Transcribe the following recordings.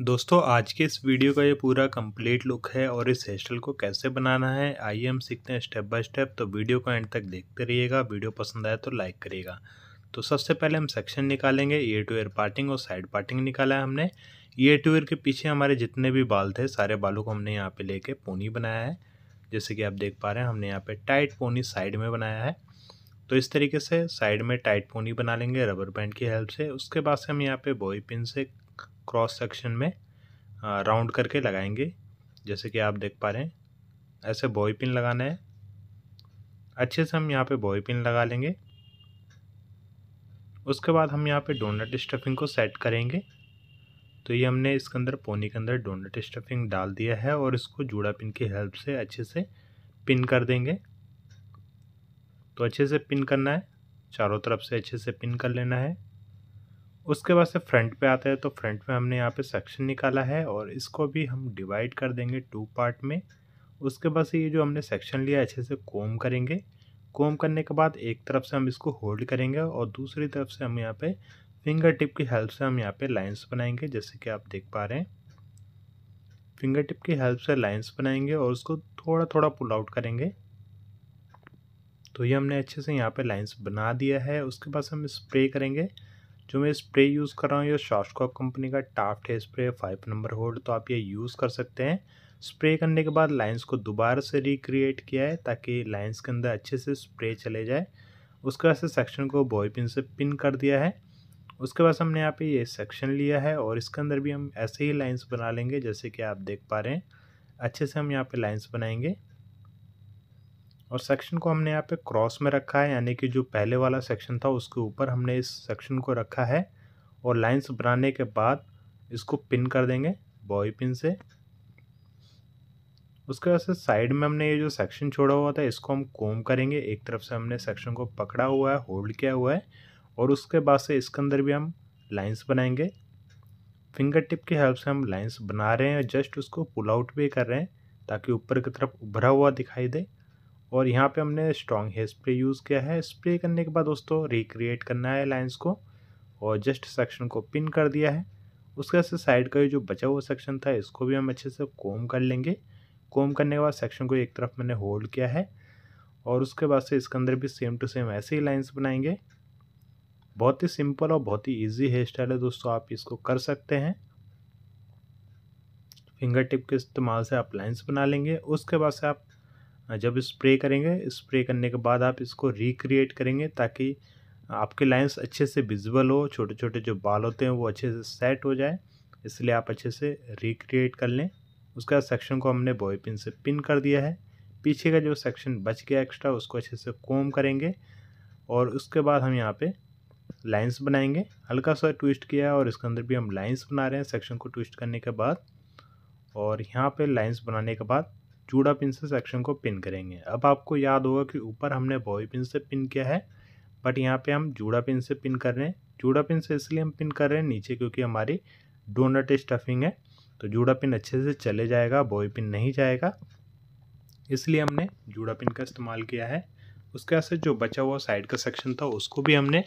दोस्तों आज के इस वीडियो का ये पूरा कंप्लीट लुक है और इस हेयर स्टाइल को कैसे बनाना है आइए हम सीखते हैं स्टेप बाय स्टेप तो वीडियो को एंड तक देखते रहिएगा वीडियो पसंद आए तो लाइक करिएगा तो सबसे पहले हम सेक्शन निकालेंगे ईयर टू ईयर पार्टिंग और साइड पार्टिंग निकाला है हमने ईयर टू ईयर के पीछे हमारे जितने भी बाल थे सारे बालों को हमने यहाँ पर कर पोनी बनाया है जैसे कि आप देख पा रहे हैं हमने यहाँ पर टाइट पोनी साइड में बनाया है तो इस तरीके से साइड में टाइट पोनी बना लेंगे रबर बैंड की हेल्प से उसके बाद से हम यहाँ पे बॉय पिन से क्रॉस सेक्शन में राउंड करके लगाएंगे जैसे कि आप देख पा रहे हैं ऐसे बॉय पिन लगाना है अच्छे से हम यहाँ पे बॉय पिन लगा लेंगे उसके बाद हम यहाँ पे डोनट स्टफिंग को सेट करेंगे तो ये हमने इसके अंदर पोनी के अंदर डोनट स्टफिंग डाल दिया है और इसको जूड़ा पिन की हेल्प से अच्छे से पिन कर देंगे तो अच्छे से पिन करना है चारों तरफ से अच्छे से पिन कर लेना है उसके बाद से फ्रंट पे आते हैं तो फ्रंट में हमने यहाँ पे सेक्शन निकाला है और इसको भी हम डिवाइड कर देंगे टू पार्ट में उसके बाद से ये जो हमने सेक्शन लिया अच्छे से कोम करेंगे कोम करने के बाद एक तरफ से हम इसको होल्ड करेंगे और दूसरी तरफ से हम यहाँ पे फिंगर टिप की हेल्प से हम यहाँ पे लाइंस बनाएंगे जैसे कि आप देख पा रहे हैं फिंगर टिप की हेल्प से लाइंस बनाएंगे और उसको थोड़ा थोड़ा पुल आउट करेंगे तो ये हमने अच्छे से यहाँ पे लाइंस बना दिया है उसके बाद हम स्प्रे करेंगे जो मैं स्प्रे यूज़ कर रहा हूँ ये शॉस्कॉप कंपनी का टाफ्ट है स्प्रे फाइव नंबर होल्ड तो आप ये यूज़ कर सकते हैं स्प्रे करने के बाद लाइंस को दोबारा से रिक्रिएट किया है ताकि लाइंस के अंदर अच्छे से स्प्रे चले जाए उसके बाद से सेक्शन को बॉय पिन से पिन कर दिया है उसके बाद हमने यहाँ पे ये सेक्शन लिया है और इसके अंदर भी हम ऐसे ही लाइंस बना लेंगे जैसे कि आप देख पा रहे हैं अच्छे से हम यहाँ पे लाइंस बनाएंगे और सेक्शन को हमने यहाँ पे क्रॉस में रखा है यानी कि जो पहले वाला सेक्शन था उसके ऊपर हमने इस सेक्शन को रखा है और लाइंस बनाने के बाद इसको पिन कर देंगे बॉय पिन से उसके बाद से साइड में हमने ये जो सेक्शन छोड़ा हुआ था इसको हम कोम करेंगे एक तरफ से हमने सेक्शन को पकड़ा हुआ है होल्ड किया हुआ है और उसके बाद से इसके अंदर भी हम लाइंस बनाएंगे फिंगर टिप की हेल्प से हम लाइंस बना रहे हैं और जस्ट उसको पुल आउट भी कर रहे हैं ताकि ऊपर की तरफ उभरा हुआ दिखाई दे और यहाँ पे हमने स्ट्रॉन्ग हेयर स्प्रे यूज़ किया है स्प्रे करने के बाद दोस्तों रिक्रिएट करना है लाइंस को और जस्ट सेक्शन को पिन कर दिया है उसके बाद से साइड का जो बचा हुआ सेक्शन था इसको भी हम अच्छे से कोम कर लेंगे कोम करने के बाद सेक्शन को एक तरफ मैंने होल्ड किया है और उसके बाद से इसके अंदर भी सेम टू सेम ऐसे ही लाइन्स बनाएंगे बहुत ही सिंपल और बहुत ही ईजी हेयर स्टाइल है दोस्तों आप इसको कर सकते हैं फिंगर टिप के इस्तेमाल से आप लाइन्स बना लेंगे उसके बाद से आप जब स्प्रे करेंगे स्प्रे करने के बाद आप इसको रिक्रिएट करेंगे ताकि आपके लाइंस अच्छे से विजिबल हो छोटे छोटे जो बाल होते हैं वो अच्छे से सेट हो जाए इसलिए आप अच्छे से रिक्रिएट कर लें उसके बाद सेक्शन को हमने बॉय पिन से पिन कर दिया है पीछे का जो सेक्शन बच गया एक्स्ट्रा उसको अच्छे से कोम करेंगे और उसके बाद हम यहाँ पे लाइंस बनाएंगे हल्का सा ट्विस्ट किया है और इसके अंदर भी हम लाइंस बना रहे हैं सेक्शन को ट्विस्ट करने के बाद और यहाँ पे लाइंस बनाने के बाद चूड़ा पिन से सेक्शन को पिन करेंगे अब आपको याद होगा कि ऊपर हमने बॉय पिन से पिन किया है बट यहाँ पे हम जूड़ा पिन से पिन कर रहे हैं जूड़ा पिन से इसलिए हम पिन कर रहे हैं नीचे क्योंकि हमारी डोनट स्टफिंग है तो जूड़ा पिन अच्छे से चले जाएगा बॉय पिन नहीं जाएगा इसलिए हमने जूड़ा पिन का इस्तेमाल किया है उसके बाद से जो बचा हुआ साइड का सेक्शन था उसको भी हमने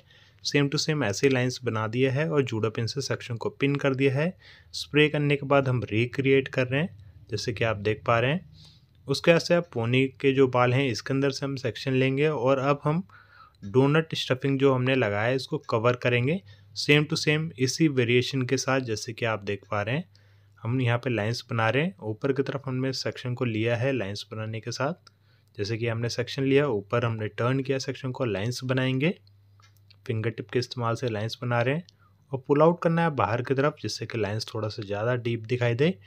सेम टू सेम ऐसे लाइंस बना दिया है और जूड़ा पिन से सेक्शन को पिन कर दिया है स्प्रे करने के बाद हम रिक्रिएट कर रहे हैं जैसे कि आप देख पा रहे हैं उसके बाद से आप पोनी के जो बाल हैं इसके अंदर से हम सेक्शन लेंगे और अब हम डोनट स्टफिंग जो हमने लगाया है इसको कवर करेंगे सेम टू सेम इसी वेरिएशन के साथ जैसे कि आप देख पा रहे हैं हम यहाँ पे लाइंस बना रहे हैं ऊपर की तरफ हमने सेक्शन को लिया है लाइंस बनाने के साथ जैसे कि हमने सेक्शन लिया ऊपर हमने टर्न किया सेक्शन को लाइंस बनाएंगे फिंगर टिप के इस्तेमाल से लाइंस बना रहे हैं और पुल आउट करना है बाहर की तरफ जिससे कि लाइंस थोड़ा सा ज़्यादा डीप दिखाई दे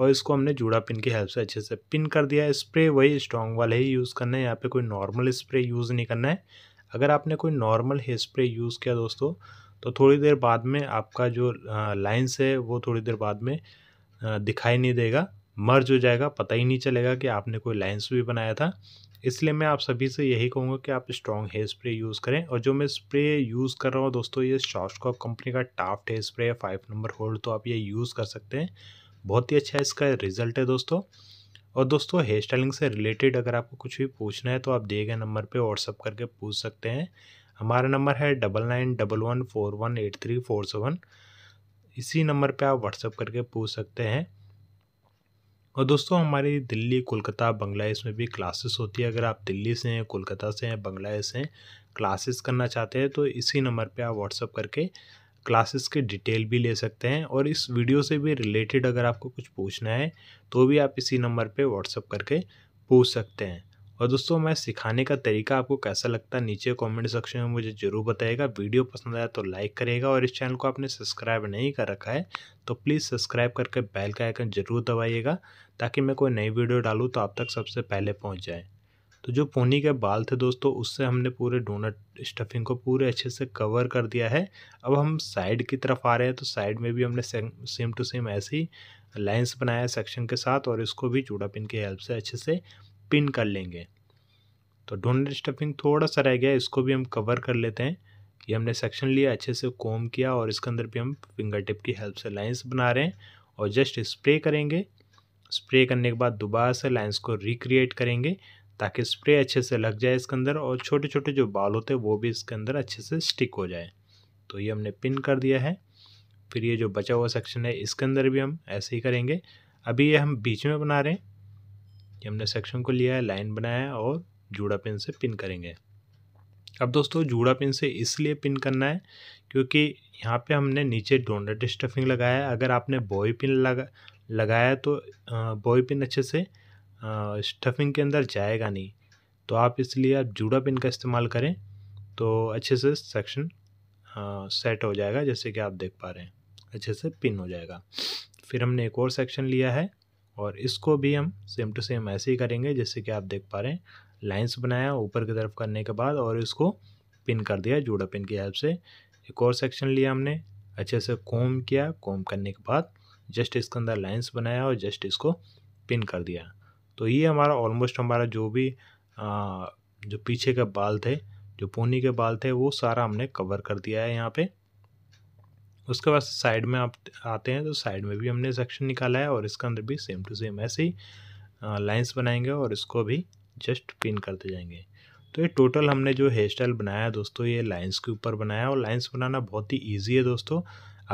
और इसको हमने जूड़ा पिन की हेल्प से अच्छे से पिन कर दिया है स्प्रे वही स्ट्रॉन्ग वाले ही यूज़ करना है यहाँ पे कोई नॉर्मल स्प्रे यूज़ नहीं करना है अगर आपने कोई नॉर्मल हेयर स्प्रे यूज़ किया दोस्तों तो थोड़ी देर बाद में आपका जो लाइन्स है वो थोड़ी देर बाद में दिखाई नहीं देगा मर्ज हो जाएगा पता ही नहीं चलेगा कि आपने कोई लाइन्स भी बनाया था इसलिए मैं आप सभी से यही कहूँगा कि आप स्ट्रॉन्ग हेयर स्प्रे यूज़ करें और जो मैं स्प्रे यूज़ कर रहा हूँ दोस्तों ये शॉस्कॉप कंपनी का टाफ्ट हेयर स्प्रे है फाइव नंबर होल्ड तो आप ये यूज़ कर सकते हैं बहुत ही अच्छा इसका रिज़ल्ट है दोस्तों और दोस्तों हेयर स्टाइलिंग से रिलेटेड अगर आपको कुछ भी पूछना है तो आप दिए गए नंबर पर व्हाट्सअप करके पूछ सकते हैं हमारा नंबर है double nine double one four one eight three four seven इसी नंबर पे आप व्हाट्सअप करके पूछ सकते हैं और दोस्तों हमारी दिल्ली कोलकाता बांग्लादेश में भी क्लासेस होती है अगर आप दिल्ली से हैं कोलकाता से हैं बांग्लादेश से हैं क्लासेस करना चाहते हैं तो इसी नंबर पे आप व्हाट्सअप करके क्लासेस के डिटेल भी ले सकते हैं और इस वीडियो से भी रिलेटेड अगर आपको कुछ पूछना है तो भी आप इसी नंबर पे व्हाट्सअप करके पूछ सकते हैं और दोस्तों मैं सिखाने का तरीका आपको कैसा लगता है नीचे कमेंट सेक्शन में मुझे ज़रूर बताएगा वीडियो पसंद आया तो लाइक करेगा और इस चैनल को आपने सब्सक्राइब नहीं कर रखा है तो प्लीज़ सब्सक्राइब करके बेल का आइकन जरूर दबाइएगा ताकि मैं कोई नई वीडियो डालूँ तो आप तक सबसे पहले पहुँच जाए तो जो पोनी के बाल थे दोस्तों उससे हमने पूरे डोनट स्टफिंग को पूरे अच्छे से कवर कर दिया है अब हम साइड की तरफ आ रहे हैं तो साइड में भी हमने सेम टू सेम ऐसे ही लाइन्स बनाया सेक्शन के साथ और इसको भी चूड़ा पिन की हेल्प से अच्छे से पिन कर लेंगे तो डोनट स्टफिंग थोड़ा सा रह गया इसको भी हम कवर कर लेते हैं ये हमने सेक्शन लिया अच्छे से कोम किया और इसके अंदर भी हम फिंगर टिप की हेल्प से लाइन्स बना रहे हैं और जस्ट स्प्रे करेंगे स्प्रे करने के बाद दोबारा से लाइन्स को रिक्रिएट करेंगे ताकि स्प्रे अच्छे से लग जाए इसके अंदर और छोटे छोटे जो बाल होते हैं वो भी इसके अंदर अच्छे से स्टिक हो जाए तो ये हमने पिन कर दिया है फिर ये जो बचा हुआ सेक्शन है इसके अंदर भी हम ऐसे ही करेंगे अभी ये हम बीच में बना रहे हैं ये हमने सेक्शन को लिया है लाइन बनाया है और जूड़ा पिन से पिन करेंगे अब दोस्तों जूड़ा पिन से इसलिए पिन करना है क्योंकि यहाँ पे हमने नीचे डोनट स्टफिंग लगाया है अगर आपने बॉय पिन लगा लगाया तो बॉय पिन अच्छे से स्टफिंग के अंदर जाएगा नहीं तो आप इसलिए आप जूड़ा पिन का इस्तेमाल करें तो अच्छे से सेक्शन सेट हो जाएगा जैसे कि आप देख पा रहे हैं अच्छे से पिन हो जाएगा फिर हमने एक और सेक्शन लिया है और इसको भी हम सेम टू सेम ऐसे ही करेंगे जैसे कि आप देख पा रहे हैं लाइंस बनाया ऊपर की तरफ करने के बाद और इसको पिन कर दिया जूड़ा पिन की हेल्प से एक और सेक्शन लिया हमने अच्छे से कोम किया कोम करने के बाद जस्ट इसके अंदर लाइंस बनाया और जस्ट इसको पिन कर दिया तो ये हमारा ऑलमोस्ट हमारा जो भी आ, जो पीछे के बाल थे जो पोनी के बाल थे वो सारा हमने कवर कर दिया है यहाँ पे उसके बाद साइड में आप आते हैं तो साइड में भी हमने सेक्शन निकाला है और इसके अंदर भी सेम टू सेम ऐसे ही लाइन्स बनाएंगे और इसको भी जस्ट पिन करते जाएंगे तो ये टोटल हमने जो हेयर स्टाइल बनाया है दोस्तों ये लाइन्स के ऊपर बनाया है और लाइन्स बनाना बहुत ही ईजी है दोस्तों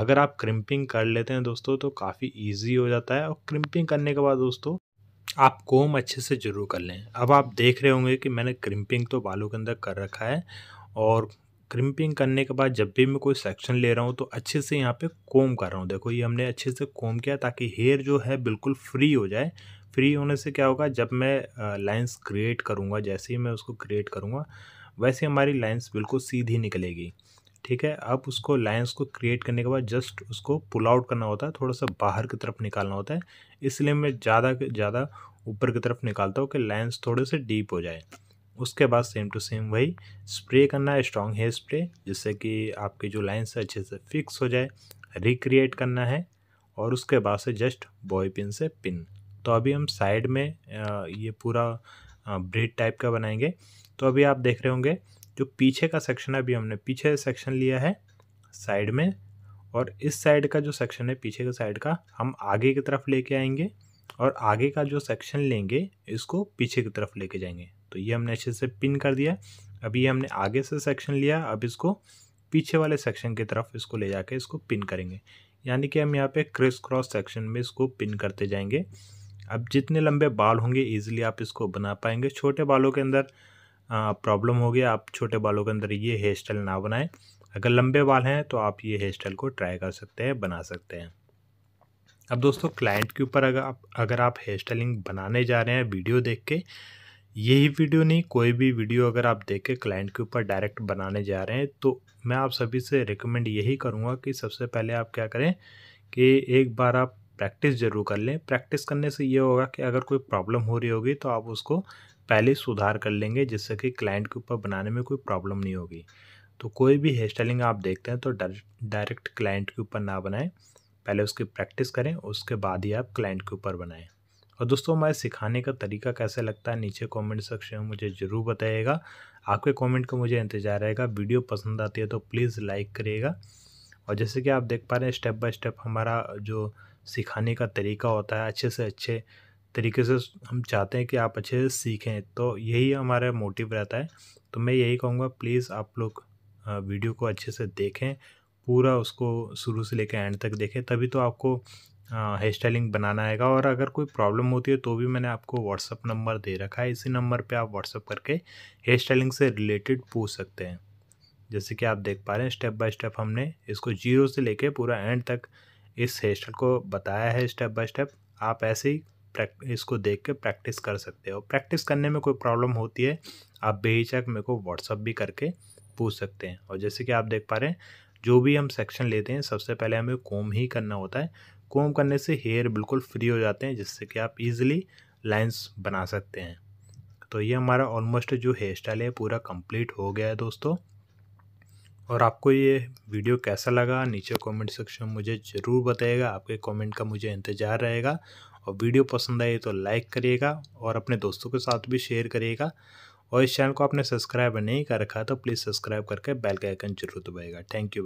अगर आप क्रिम्पिंग कर लेते हैं दोस्तों तो काफ़ी ईजी हो जाता है और क्रिम्पिंग करने के बाद दोस्तों आप कोम अच्छे से ज़रूर कर लें अब आप देख रहे होंगे कि मैंने क्रिम्पिंग तो बालों के अंदर कर रखा है और क्रिम्पिंग करने के बाद जब भी मैं कोई सेक्शन ले रहा हूँ तो अच्छे से यहाँ पे कोम कर रहा हूँ देखो ये हमने अच्छे से कोम किया ताकि हेयर जो है बिल्कुल फ्री हो जाए फ्री होने से क्या होगा जब मैं लाइन्स क्रिएट करूँगा जैसे ही मैं उसको क्रिएट करूँगा वैसे हमारी लाइन्स बिल्कुल सीधी निकलेगी ठीक है अब उसको लाइंस को क्रिएट करने के बाद जस्ट उसको पुल आउट करना होता है थोड़ा सा बाहर की तरफ निकालना होता है इसलिए मैं ज़्यादा ज़्यादा ऊपर की तरफ निकालता हूँ कि लाइंस थोड़े से डीप हो जाए उसके बाद सेम टू सेम वही स्प्रे करना है स्ट्रॉन्ग हेयर स्प्रे जिससे कि आपकी जो लाइन्स है अच्छे से फिक्स हो जाए रिक्रिएट करना है और उसके बाद से जस्ट बॉय पिन से पिन तो अभी हम साइड में ये पूरा ब्रेड टाइप का बनाएंगे तो अभी आप देख रहे होंगे जो पीछे का सेक्शन है अभी हमने पीछे सेक्शन लिया है साइड में और इस साइड का जो सेक्शन है पीछे के साइड का हम आगे की तरफ लेके आएंगे और आगे का जो सेक्शन लेंगे इसको पीछे की तरफ लेके जाएंगे तो ये हमने अच्छे से पिन कर दिया अभी हमने आगे से सेक्शन लिया अब इसको पीछे वाले सेक्शन की तरफ इसको ले जाके इसको पिन करेंगे यानी कि हम यहाँ पे क्रिस क्रॉस सेक्शन में इसको पिन करते जाएंगे अब जितने लंबे बाल होंगे ईजिली आप इसको बना पाएंगे छोटे बालों के अंदर प्रॉब्लम होगी आप छोटे बालों के अंदर ये हेयर स्टाइल ना बनाएं अगर लंबे बाल हैं तो आप ये हेयर स्टाइल को ट्राई कर सकते हैं बना सकते हैं अब दोस्तों क्लाइंट के ऊपर अगर आप अगर आप हेयर स्टाइलिंग बनाने जा रहे हैं वीडियो देख के यही वीडियो नहीं कोई भी वीडियो अगर आप देख के क्लाइंट के ऊपर डायरेक्ट बनाने जा रहे हैं तो मैं आप सभी से रिकमेंड यही करूँगा कि सबसे पहले आप क्या करें कि एक बार आप प्रैक्टिस ज़रूर कर लें प्रैक्टिस करने से ये होगा कि अगर कोई प्रॉब्लम हो रही होगी तो आप उसको पहले सुधार कर लेंगे जिससे कि क्लाइंट के ऊपर बनाने में कोई प्रॉब्लम नहीं होगी तो कोई भी हेयर स्टाइलिंग आप देखते हैं तो डायरेक्ट क्लाइंट के ऊपर ना बनाएं पहले उसकी प्रैक्टिस करें उसके बाद ही आप क्लाइंट के ऊपर बनाएं और दोस्तों हमारे सिखाने का तरीका कैसे लगता है नीचे कमेंट सेक्शन में मुझे ज़रूर बताइएगा आपके कमेंट का मुझे इंतजार रहेगा वीडियो पसंद आती है तो प्लीज़ लाइक करिएगा और जैसे कि आप देख पा रहे हैं स्टेप बाय स्टेप हमारा जो सिखाने का तरीका होता है अच्छे से अच्छे तरीके से हम चाहते हैं कि आप अच्छे से सीखें तो यही हमारा मोटिव रहता है तो मैं यही कहूँगा प्लीज़ आप लोग वीडियो को अच्छे से देखें पूरा उसको शुरू से लेकर एंड तक देखें तभी तो आपको हेयर स्टाइलिंग बनाना आएगा और अगर कोई प्रॉब्लम होती है तो भी मैंने आपको व्हाट्सअप नंबर दे रखा है इसी नंबर पे आप व्हाट्सअप करके हेयर स्टाइलिंग से रिलेटेड पूछ सकते हैं जैसे कि आप देख पा रहे हैं स्टेप बाय स्टेप हमने इसको जीरो से लेके पूरा एंड तक इस हेयर स्टाइल को बताया है स्टेप बाय स्टेप आप ऐसे ही इसको देख के प्रैक्टिस कर सकते हो प्रैक्टिस करने में कोई प्रॉब्लम होती है आप बेहिचक मेरे को व्हाट्सअप भी करके पूछ सकते हैं और जैसे कि आप देख पा रहे हैं जो भी हम सेक्शन लेते हैं सबसे पहले हमें कोम ही करना होता है कोम करने से हेयर बिल्कुल फ्री हो जाते हैं जिससे कि आप इजीली लाइंस बना सकते हैं तो ये हमारा ऑलमोस्ट जो हेयर स्टाइल है पूरा कंप्लीट हो गया है दोस्तों और आपको ये वीडियो कैसा लगा नीचे कमेंट सेक्शन में मुझे ज़रूर बताएगा आपके कमेंट का मुझे इंतज़ार रहेगा और वीडियो पसंद आए तो लाइक करिएगा और अपने दोस्तों के साथ भी शेयर करिएगा और इस चैनल को आपने सब्सक्राइब नहीं कर रखा तो प्लीज़ सब्सक्राइब करके बेल का आइकन जरूर दबाएगा थैंक यू